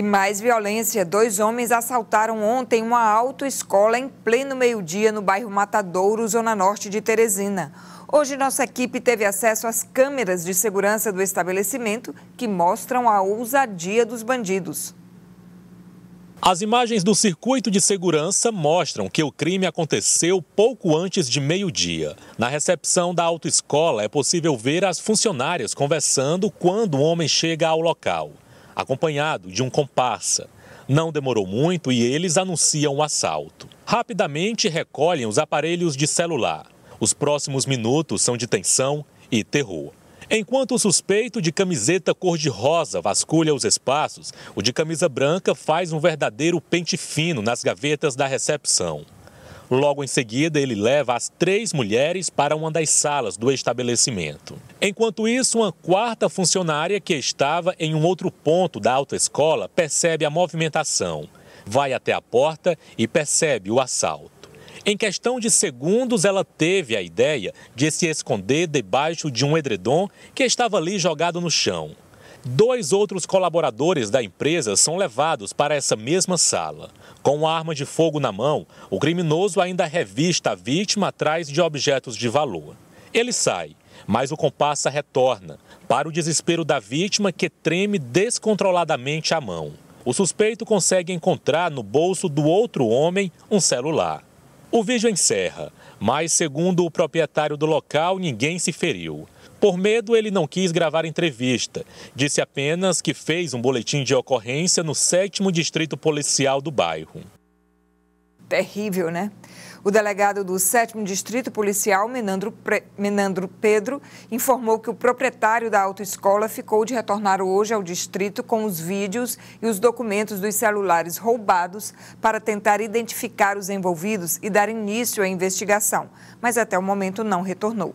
E mais violência: dois homens assaltaram ontem uma autoescola em pleno meio-dia no bairro Matadouro, zona norte de Teresina. Hoje, nossa equipe teve acesso às câmeras de segurança do estabelecimento que mostram a ousadia dos bandidos. As imagens do circuito de segurança mostram que o crime aconteceu pouco antes de meio-dia. Na recepção da autoescola é possível ver as funcionárias conversando quando o homem chega ao local acompanhado de um comparsa. Não demorou muito e eles anunciam o assalto. Rapidamente recolhem os aparelhos de celular. Os próximos minutos são de tensão e terror. Enquanto o suspeito de camiseta cor-de-rosa vasculha os espaços, o de camisa branca faz um verdadeiro pente fino nas gavetas da recepção. Logo em seguida, ele leva as três mulheres para uma das salas do estabelecimento. Enquanto isso, uma quarta funcionária que estava em um outro ponto da autoescola percebe a movimentação, vai até a porta e percebe o assalto. Em questão de segundos, ela teve a ideia de se esconder debaixo de um edredom que estava ali jogado no chão. Dois outros colaboradores da empresa são levados para essa mesma sala. Com arma de fogo na mão, o criminoso ainda revista a vítima atrás de objetos de valor. Ele sai, mas o comparsa retorna, para o desespero da vítima que treme descontroladamente a mão. O suspeito consegue encontrar no bolso do outro homem um celular. O vídeo encerra, mas segundo o proprietário do local, ninguém se feriu. Por medo, ele não quis gravar entrevista. Disse apenas que fez um boletim de ocorrência no sétimo distrito policial do bairro. Terrível, né? O delegado do 7 Distrito Policial, Menandro, Pre... Menandro, Pedro, informou que o proprietário da autoescola ficou de retornar hoje ao distrito com os vídeos e os documentos dos celulares roubados para tentar identificar os envolvidos e dar início à investigação, mas até o momento não retornou.